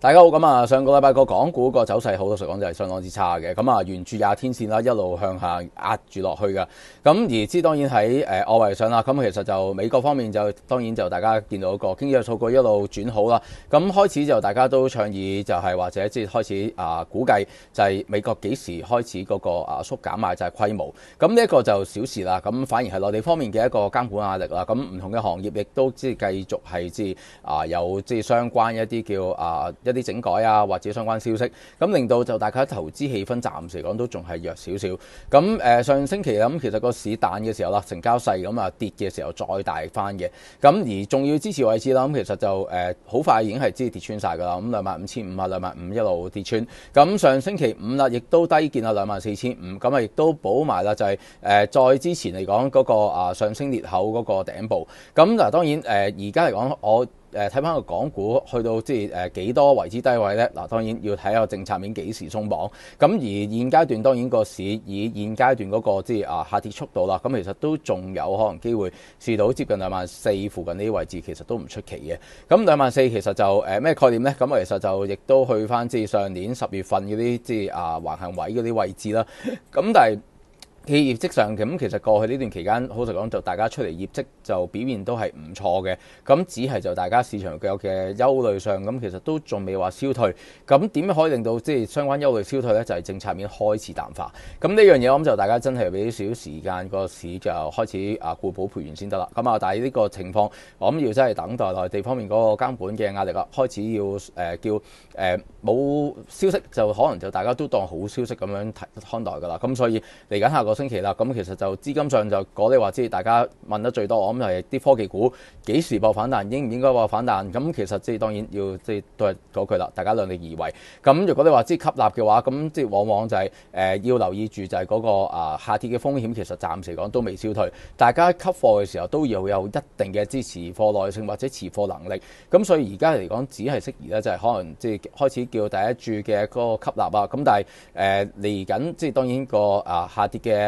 大家好，咁啊上個禮拜個港股個走勢，好多时講就係相當之差嘅，咁啊沿住廿天線啦，一路向下壓住落去噶。咁而之當然喺诶外圍上啦，咁其實就美國方面就當然就大家見到個經濟數據一路轉好啦。咁開始就大家都倡議就係或者即係開始啊估計就係美國幾時開始嗰個啊縮減買债规規模。咁呢一個就小事啦，咁反而係內地方面嘅一個監管壓力啦。咁唔同嘅行業亦都即係繼續係即啊有即係相關一啲叫啊。一啲整改啊，或者相關消息，咁令到就大家投資氣氛暫時講都仲係弱少少。咁誒上星期咁，其實個市彈嘅時候啦，成交細咁啊跌嘅時候再大翻嘅。咁而重要支持位置啦，咁其實就誒好快已經係知跌穿晒噶啦。咁兩萬五千五啊，兩萬五一路跌穿。咁上星期五啦，亦都低見啊兩萬四千五。咁啊亦都補埋啦，就係誒再之前嚟講嗰個啊上升裂口嗰個頂部。咁嗱當然誒而家嚟講我。誒睇翻個港股去到即係誒幾多為之低位咧？嗱，當然要睇下政策面幾時鬆綁。咁而現階段當然個市以現階段嗰個即係啊下跌速度啦，咁其實都仲有可能機會試到接近兩萬四附近呢啲位置，其實都唔出奇嘅。咁兩萬四其實就誒咩概念咧？咁其實就亦都去翻至上年十月份嗰啲即係啊橫行位嗰啲位置啦。咁但係。企業績上咁，其實過去呢段期間，好實講就大家出嚟業績就表現都係唔錯嘅。咁只係就大家市場嘅嘅憂慮上，咁其實都仲未話消退。咁點样可以令到即係相關憂慮消退咧？就係政策面開始淡化。咁呢樣嘢我諗就大家真係俾少少時間個市就開始啊固保培完先得啦。咁啊，但係呢個情況我諗要真係等待內地方面嗰個監管嘅壓力啦，開始要誒叫誒冇消息就可能就大家都當好消息咁樣睇看待㗎啦。咁所以嚟緊下個。星期啦，咁其實就資金上就講你話知，大家問得最多，我諗係啲科技股幾時爆反彈，應唔應該爆反彈？咁其實即係當然要即係都係嗰句啦，大家量力而為。咁如果你話知吸納嘅話，咁即係往往就係誒要留意住就係嗰個啊下跌嘅風險，其實暫時講都未消退。大家吸貨嘅時候都要有一定嘅支持貨耐性或者持貨能力。咁所以而家嚟講只係適宜咧，就係可能即係開始叫第一注嘅嗰個吸納啊。咁但係誒嚟緊即係當然個啊下跌嘅。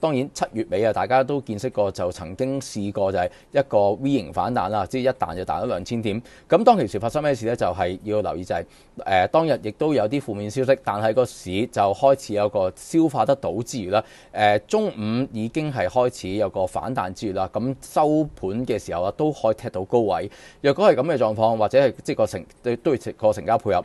當然七月尾啊，大家都見識過，就曾經試過就係一個 V 型反彈啦，即係一彈就彈咗兩千點。咁當其時發生咩事呢？就係要留意就係誒當日亦都有啲負面消息，但係個市就開始有個消化得到之餘啦、中午已經係開始有個反彈之餘啦。咁收盤嘅時候啊，都可以踢到高位。若果係咁嘅狀況，或者係即係個成對對個成交配合。